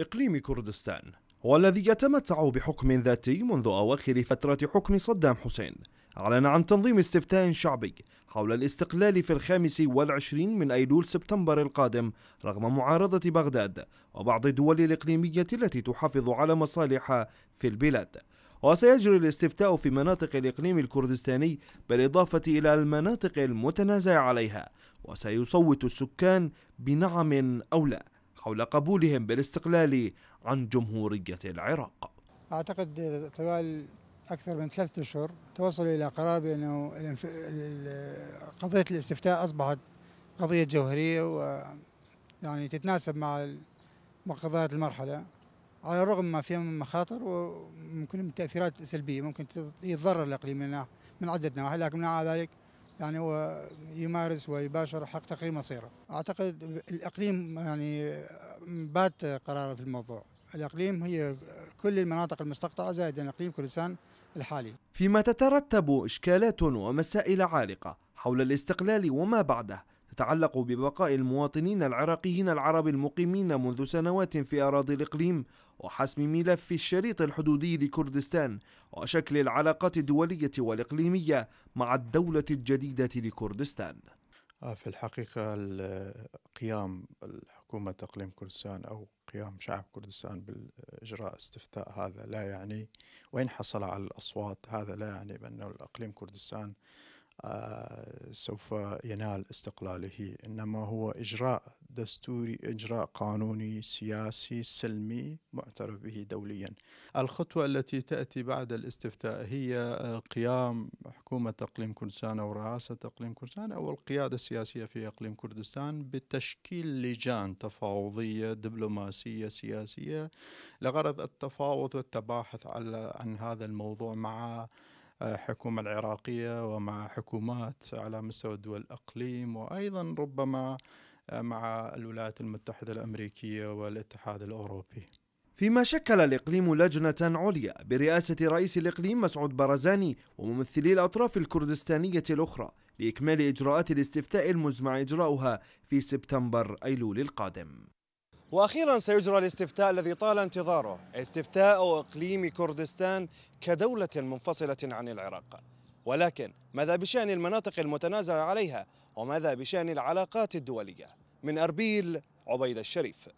إقليم كردستان والذي يتمتع بحكم ذاتي منذ أواخر فترة حكم صدام حسين أعلن عن تنظيم استفتاء شعبي حول الاستقلال في الخامس والعشرين من أيلول سبتمبر القادم رغم معارضة بغداد وبعض الدول الإقليمية التي تحافظ على مصالحها في البلاد وسيجري الاستفتاء في مناطق الإقليم الكردستاني بالإضافة إلى المناطق المتنازع عليها وسيصوت السكان بنعم أو لا حول قبولهم بالاستقلال عن جمهورية العراق أعتقد طوال أكثر من ثلاثة أشهر توصلوا إلى قرار بأنه قضية الاستفتاء أصبحت قضية جوهرية و يعني تتناسب مع مقتضيات المرحلة على الرغم ما فيها من مخاطر وممكن من تأثيرات سلبية ممكن يتضرر الإقليم من عدة نواحي لكن مع ذلك يعني هو يمارس ويباشر حق تقرير مصيره اعتقد الاقليم يعني بات قراره في الموضوع الاقليم هي كل المناطق المستقطعه زائد الاقليم كردستان الحالي فيما تترتب اشكالات ومسائل عالقه حول الاستقلال وما بعده تعلق ببقاء المواطنين العراقيين العرب المقيمين منذ سنوات في أراضي الإقليم وحسم ملف الشريط الحدودي لكردستان وشكل العلاقات الدولية والإقليمية مع الدولة الجديدة لكردستان آه، في الحقيقة قيام حكومة إقليم كردستان أو قيام شعب كردستان بالإجراء استفتاء هذا لا يعني وإن حصل على الأصوات هذا لا يعني بأنه الإقليم كردستان آه، سوف ينال استقلاله انما هو اجراء دستوري اجراء قانوني سياسي سلمي معترف به دوليا الخطوه التي تاتي بعد الاستفتاء هي آه، قيام حكومه اقليم كردستان او رئاسه اقليم كردستان او القياده السياسيه في اقليم كردستان بتشكيل لجان تفاوضيه دبلوماسيه سياسيه لغرض التفاوض والتباحث عن هذا الموضوع مع الحكومة العراقية ومع حكومات على مستوى دول الأقليم وأيضا ربما آه، مع الولايات المتحدة الأمريكية والاتحاد الأوروبي فيما شكل الإقليم لجنة عليا برئاسة رئيس الإقليم مسعود برزاني وممثلي الأطراف الكردستانية الأخرى لإكمال إجراءات الاستفتاء المزمع إجراؤها في سبتمبر أيلول القادم واخيرا سيجرى الاستفتاء الذي طال انتظاره استفتاء اقليم كردستان كدوله منفصله عن العراق ولكن ماذا بشان المناطق المتنازع عليها وماذا بشان العلاقات الدوليه من اربيل عبيد الشريف